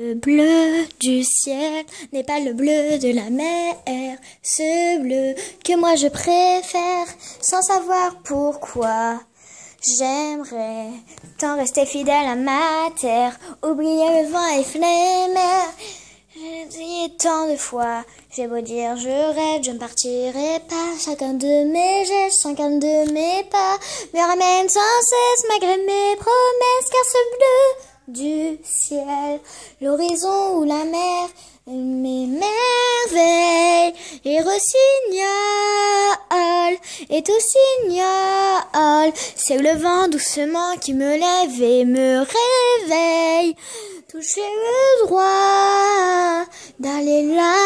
Le bleu du ciel n'est pas le bleu de la mer, ce bleu que moi je préfère sans savoir pourquoi. J'aimerais tant rester fidèle à ma terre, oublier le vent et flémer. J'ai dit tant de fois, j'ai beau dire je rêve, je ne partirai pas. Chacun de mes gestes, chacun de mes pas me ramène sans cesse malgré mes promesses, car ce bleu du ciel, l'horizon ou la mer, mes merveilles, et rossignol, et au signal, c'est le vent doucement qui me lève et me réveille, touchez le droit d'aller là.